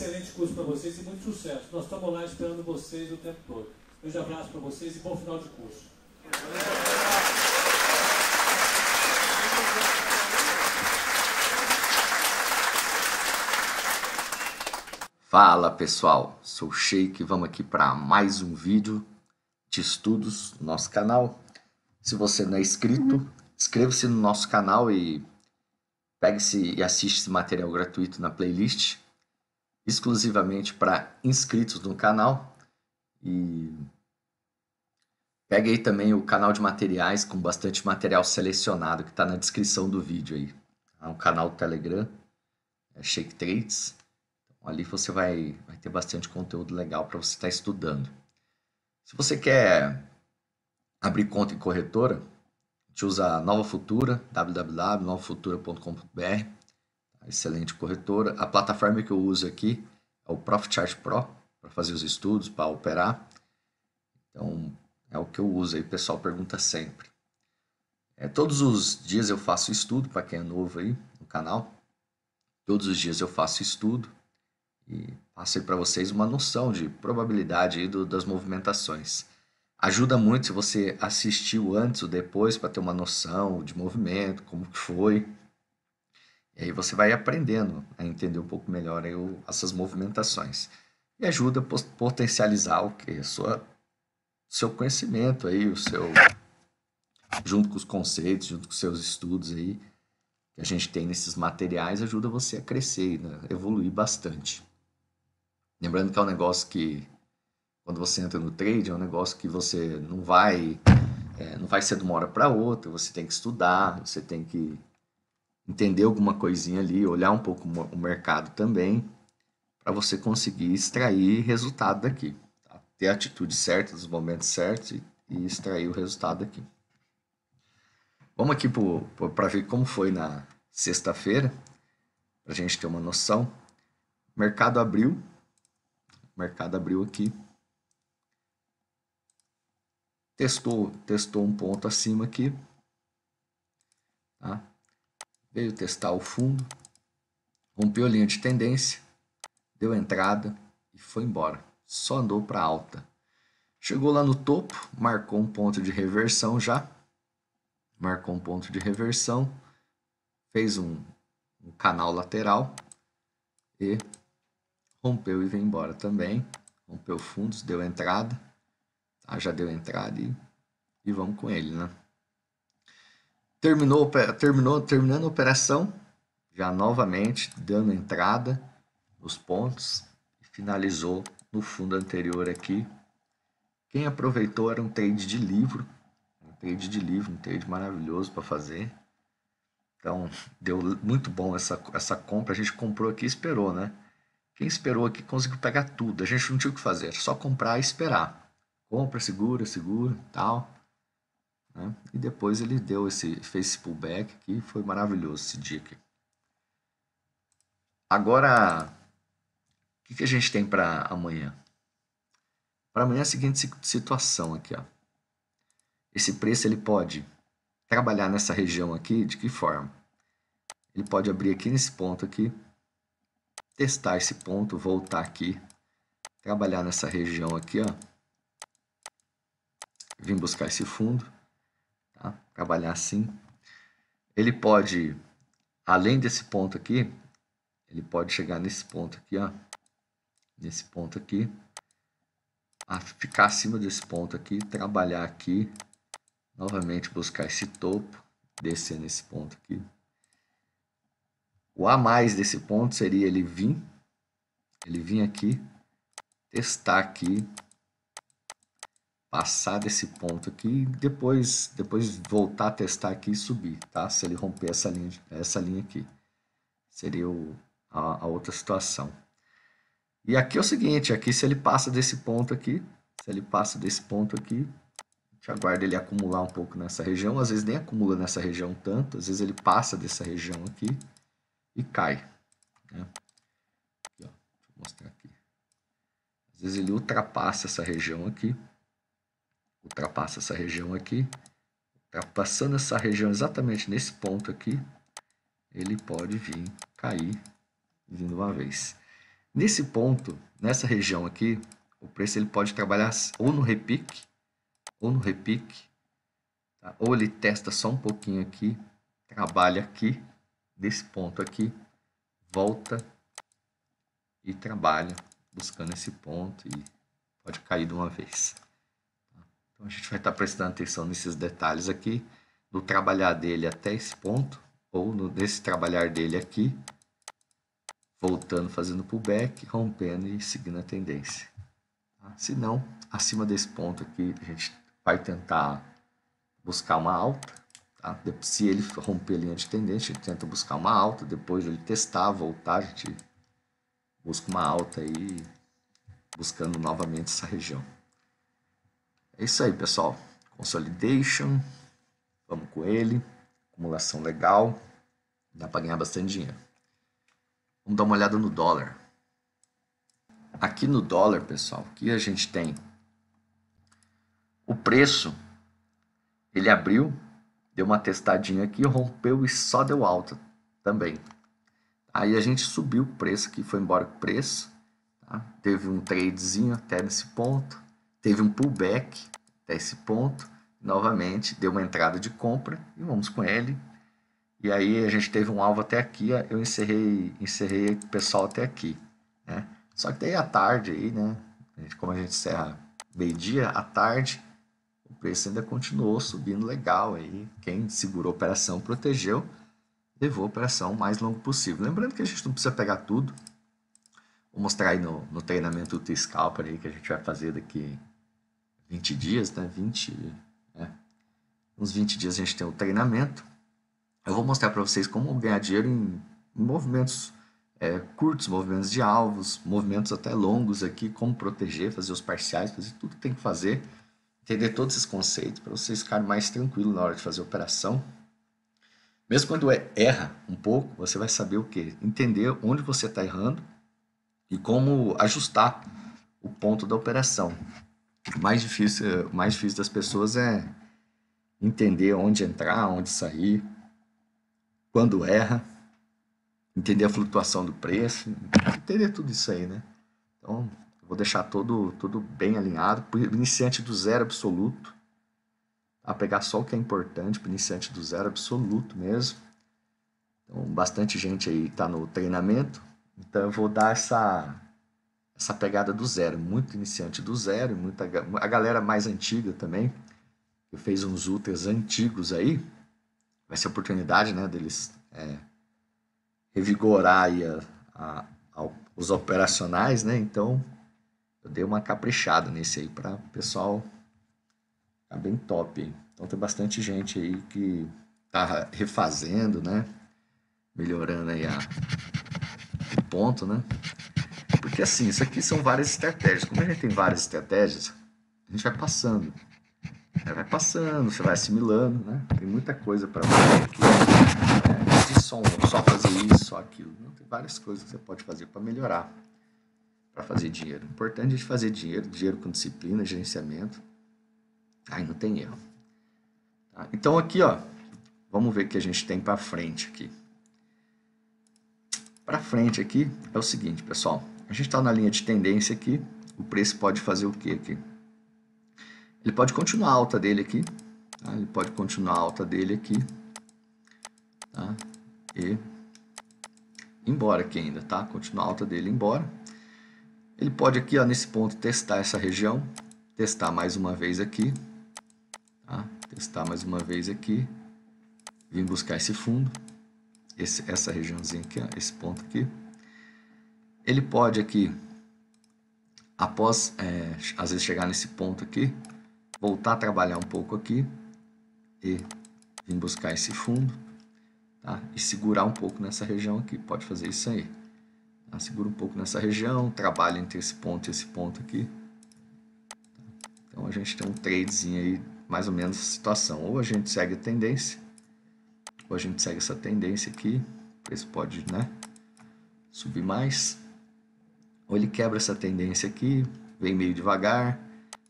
excelente curso para vocês e muito sucesso. Nós estamos lá esperando vocês o tempo todo. Um grande abraço para vocês e bom final de curso. Fala pessoal, sou Sheik e vamos aqui para mais um vídeo de estudos no nosso canal. Se você não é inscrito, inscreva-se no nosso canal e pegue-se e assiste esse material gratuito na playlist exclusivamente para inscritos no canal. E peguei também o canal de materiais com bastante material selecionado que está na descrição do vídeo aí. É um canal do Telegram, é Shake Trades. Então, ali você vai, vai ter bastante conteúdo legal para você estar tá estudando. Se você quer abrir conta em corretora, a gente usa a Nova Futura, www.novafutura.com.br excelente corretora. A plataforma que eu uso aqui é o ProfChart Pro, para fazer os estudos, para operar. Então, é o que eu uso aí, o pessoal pergunta sempre. É, todos os dias eu faço estudo, para quem é novo aí no canal. Todos os dias eu faço estudo e passo aí para vocês uma noção de probabilidade aí do, das movimentações. Ajuda muito se você assistiu antes ou depois para ter uma noção de movimento, como que foi. E aí você vai aprendendo a entender um pouco melhor aí o, essas movimentações. E ajuda a potencializar o Sua, seu conhecimento aí, o seu. junto com os conceitos, junto com os seus estudos aí, que a gente tem nesses materiais, ajuda você a crescer, né? evoluir bastante. Lembrando que é um negócio que, quando você entra no trade, é um negócio que você não vai. É, não vai ser de uma hora para outra, você tem que estudar, você tem que entender alguma coisinha ali, olhar um pouco o mercado também, para você conseguir extrair resultado daqui. Tá? Ter a atitude certa, nos momentos certos e, e extrair o resultado daqui. Vamos aqui para ver como foi na sexta-feira, para a gente ter uma noção. Mercado abriu, mercado abriu aqui, testou, testou um ponto acima aqui, veio testar o fundo, rompeu a linha de tendência, deu entrada e foi embora. Só andou para alta. Chegou lá no topo, marcou um ponto de reversão já. Marcou um ponto de reversão, fez um, um canal lateral e rompeu e veio embora também. Rompeu fundos, deu entrada. Tá? Já deu entrada e, e vamos com ele, né? Terminou, terminou, terminando a operação, já novamente dando entrada nos pontos finalizou no fundo anterior aqui. Quem aproveitou era um trade de livro, um trade de livro, um trade maravilhoso para fazer. Então, deu muito bom essa, essa compra. A gente comprou aqui e esperou, né? Quem esperou aqui conseguiu pegar tudo. A gente não tinha o que fazer, era só comprar e esperar. Compra, segura, segura, tal. Né? E depois ele deu esse, fez esse pullback que foi maravilhoso esse dia aqui. Agora, o que, que a gente tem para amanhã? Para amanhã é a seguinte situação aqui. Ó. Esse preço ele pode trabalhar nessa região aqui de que forma? Ele pode abrir aqui nesse ponto aqui, testar esse ponto, voltar aqui, trabalhar nessa região aqui, ó. Vim buscar esse fundo tá? trabalhar assim. Ele pode, além desse ponto aqui, ele pode chegar nesse ponto aqui, ó, nesse ponto aqui, a ficar acima desse ponto aqui, trabalhar aqui, novamente buscar esse topo, descer nesse ponto aqui. O a mais desse ponto seria ele vir, ele vir aqui, testar aqui, passar desse ponto aqui e depois, depois voltar a testar aqui e subir, tá? Se ele romper essa linha, essa linha aqui. Seria o, a, a outra situação. E aqui é o seguinte, aqui se ele passa desse ponto aqui, se ele passa desse ponto aqui, te aguarda ele acumular um pouco nessa região, às vezes nem acumula nessa região tanto, às vezes ele passa dessa região aqui e cai. Né? Aqui, ó, deixa eu mostrar aqui. Às vezes ele ultrapassa essa região aqui, passa essa região aqui, tá passando essa região exatamente nesse ponto aqui, ele pode vir cair de uma vez. Nesse ponto, nessa região aqui, o preço ele pode trabalhar ou no repique, ou no repique, tá? ou ele testa só um pouquinho aqui, trabalha aqui, nesse ponto aqui, volta e trabalha buscando esse ponto e pode cair de uma vez. Então a gente vai estar prestando atenção nesses detalhes aqui, do trabalhar dele até esse ponto, ou no, nesse trabalhar dele aqui, voltando, fazendo pullback, rompendo e seguindo a tendência. Tá? Se não, acima desse ponto aqui, a gente vai tentar buscar uma alta. Tá? Se ele romper a linha de tendência, a gente tenta buscar uma alta, depois ele testar, voltar, a gente busca uma alta aí, buscando novamente essa região. É isso aí, pessoal. Consolidation, vamos com ele. Acumulação legal, dá para ganhar bastante dinheiro. Vamos dar uma olhada no dólar. Aqui no dólar, pessoal, o que a gente tem? O preço, ele abriu, deu uma testadinha aqui, rompeu e só deu alta também. Aí a gente subiu o preço aqui, foi embora o preço. Tá? Teve um tradezinho até nesse ponto teve um pullback até esse ponto, novamente deu uma entrada de compra e vamos com ele. E aí a gente teve um alvo até aqui, eu encerrei, encerrei o pessoal até aqui, né? Só que daí à tarde aí, né? como a gente encerra meio-dia, à tarde, o preço ainda continuou subindo legal aí. Quem segurou a operação protegeu, levou a operação o mais longo possível. Lembrando que a gente não precisa pegar tudo, Vou mostrar aí no, no treinamento do Scalper aí que a gente vai fazer daqui 20 dias, né? 20, é. Uns 20 dias a gente tem o treinamento. Eu vou mostrar para vocês como ganhar dinheiro em, movimentos é, curtos, movimentos de alvos, movimentos até longos aqui, como proteger, fazer os parciais, fazer tudo que tem que fazer, entender todos esses conceitos para vocês ficarem mais tranquilos na hora de fazer a operação. Mesmo quando é, erra um pouco, você vai saber o que? Entender onde você está errando e como ajustar o ponto da operação. O mais difícil, mais difícil das pessoas é entender onde entrar, onde sair, quando erra, entender a flutuação do preço, entender tudo isso aí, né? Então, vou deixar todo, tudo bem alinhado, para iniciante do zero absoluto, a tá? pegar só o que é importante para iniciante do zero absoluto mesmo. Então, bastante gente aí está no treinamento, então eu vou dar essa essa pegada do zero, muito iniciante do zero, muita a galera mais antiga também que fez uns úteis antigos aí, vai ser oportunidade, né, deles é, revigorar aí a, a, a, os operacionais, né? Então eu dei uma caprichada nesse aí para o pessoal ficar bem top. Então tem bastante gente aí que tá refazendo, né? Melhorando aí a ponto, né? Porque assim, isso aqui são várias estratégias. Como a gente tem várias estratégias, a gente vai passando. Vai passando, você vai assimilando, né? Tem muita coisa para fazer aqui. Né? Só, só fazer isso, só aquilo. Não, tem várias coisas que você pode fazer para melhorar, para fazer dinheiro. O importante é a gente fazer dinheiro, dinheiro com disciplina, gerenciamento. Aí não tem erro. Tá? Então aqui, ó, vamos ver o que a gente tem para frente aqui. Para frente aqui é o seguinte, pessoal. A gente está na linha de tendência aqui. O preço pode fazer o que aqui? Ele pode continuar a alta dele aqui. Tá? Ele pode continuar a alta dele aqui. Tá? E embora aqui ainda, tá? Continuar a alta dele embora. Ele pode aqui, ó, nesse ponto, testar essa região. Testar mais uma vez aqui. Tá? Testar mais uma vez aqui. Vim buscar esse fundo esse, essa regiãozinha aqui, ó, esse ponto aqui. Ele pode aqui, após é, às vezes chegar nesse ponto aqui, voltar a trabalhar um pouco aqui e vir buscar esse fundo tá? e segurar um pouco nessa região aqui. Pode fazer isso aí. Tá? Segura um pouco nessa região, trabalha entre esse ponto e esse ponto aqui. Então a gente tem um tradezinho aí, mais ou menos a situação. Ou a gente segue a tendência ou a gente segue essa tendência aqui, o preço pode né, subir mais. Ou ele quebra essa tendência aqui, vem meio devagar,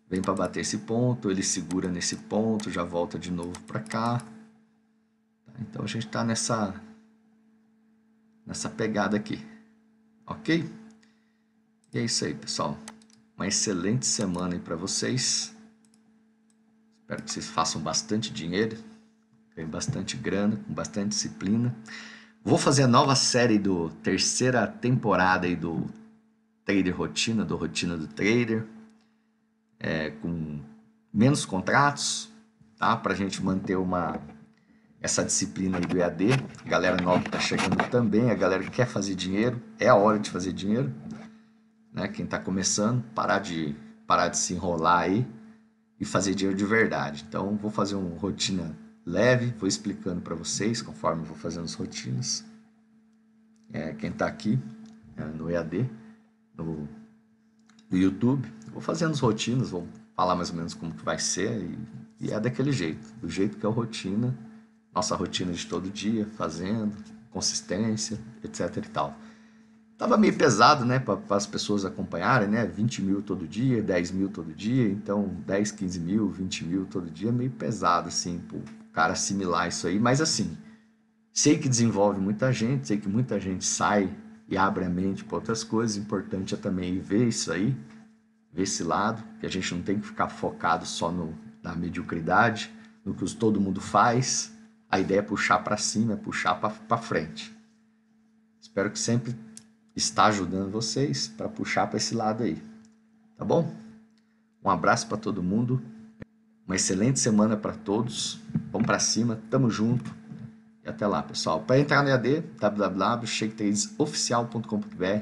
vem para bater esse ponto, ele segura nesse ponto, já volta de novo para cá. Tá, então a gente está nessa, nessa pegada aqui, ok? E é isso aí, pessoal. Uma excelente semana aí para vocês. Espero que vocês façam bastante dinheiro. Ganhei bastante grana, com bastante disciplina. Vou fazer a nova série do terceira temporada aí do Trader Rotina, do Rotina do Trader, é, com menos contratos, tá? Para a gente manter uma essa disciplina aí do EAD. galera nova está chegando também, a galera que quer fazer dinheiro, é a hora de fazer dinheiro, né? Quem está começando, parar de parar de se enrolar aí e fazer dinheiro de verdade. Então, vou fazer um rotina leve, vou explicando para vocês conforme vou fazendo as rotinas. É, quem está aqui é, no EAD, no, no, YouTube, vou fazendo as rotinas, vou falar mais ou menos como que vai ser e, e é daquele jeito, do jeito que é a rotina, nossa rotina de todo dia, fazendo, consistência, etc e tal. Tava meio pesado, né, para as pessoas acompanharem, né, 20 mil todo dia, 10 mil todo dia, então 10, 15 mil, 20 mil todo dia, meio pesado, assim, pro, cara assimilar isso aí, mas assim, sei que desenvolve muita gente, sei que muita gente sai e abre a mente para outras coisas, importante é também ver isso aí, ver esse lado, que a gente não tem que ficar focado só no, na mediocridade, no que todo mundo faz, a ideia é puxar para cima, é puxar para frente. Espero que sempre está ajudando vocês para puxar para esse lado aí, tá bom? Um abraço para todo mundo. Uma excelente semana para todos. Vamos para cima, tamo junto. E até lá, pessoal. Para entrar no EAD, wwwshake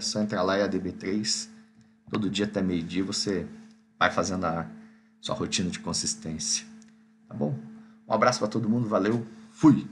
só entrar lá e ADB3. Todo dia até meio-dia você vai fazendo a sua rotina de consistência. Tá bom? Um abraço para todo mundo, valeu, fui!